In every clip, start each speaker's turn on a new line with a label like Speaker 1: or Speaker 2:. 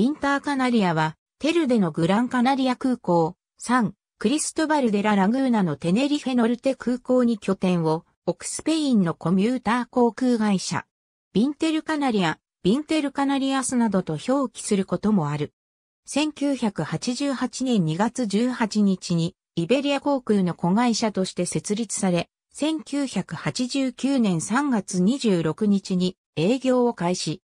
Speaker 1: ビンターカナリアは、テルデのグランカナリア空港、サン、クリストバルデララグーナのテネリフェノルテ空港に拠点を、オクスペインのコミューター航空会社、ビンテルカナリア、ビンテルカナリアスなどと表記することもある。1988年2月18日に、イベリア航空の子会社として設立され、1989年3月26日に営業を開始。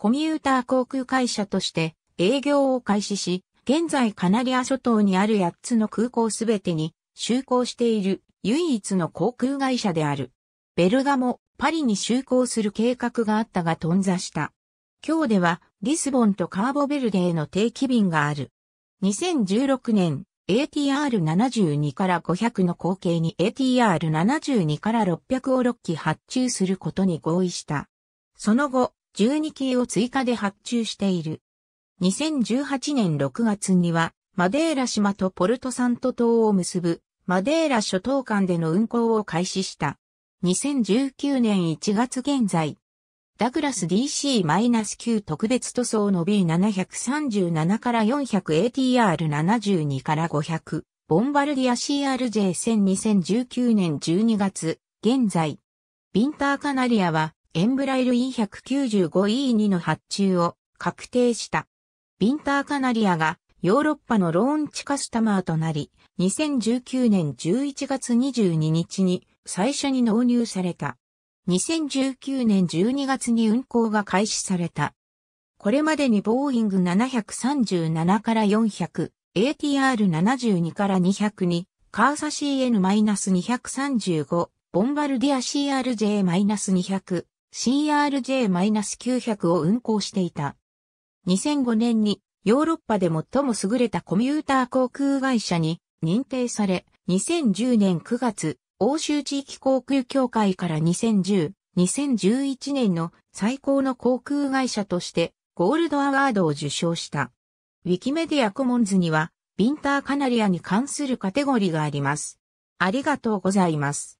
Speaker 1: コミューター航空会社として営業を開始し、現在カナリア諸島にある8つの空港すべてに就航している唯一の航空会社である。ベルガもパリに就航する計画があったが頓挫した。今日ではリスボンとカーボベルデへの定期便がある。2016年 ATR72 から500の後継に ATR72 から600を6機発注することに合意した。その後、12機を追加で発注している。2018年6月には、マデーラ島とポルトサント島を結ぶ、マデーラ諸島間での運航を開始した。2019年1月現在、ダグラス DC-9 特別塗装の B737 から 400ATR72 から500、ボンバルディア CRJ1000 2019年12月、現在、ビンターカナリアは、エンブライル E195E2 の発注を確定した。ビンターカナリアがヨーロッパのローンチカスタマーとなり、2019年11月22日に最初に納入された。2019年12月に運行が開始された。これまでにボーイング737から400、ATR72 から200に、カーサ CN-235、ボンバルディア CRJ-200、CRJ-900 を運行していた。2005年にヨーロッパで最も優れたコミューター航空会社に認定され、2010年9月、欧州地域航空協会から2010、2011年の最高の航空会社としてゴールドアワードを受賞した。ウィキメディアコモンズには、ビンターカナリアに関するカテゴリーがあります。ありがとうございます。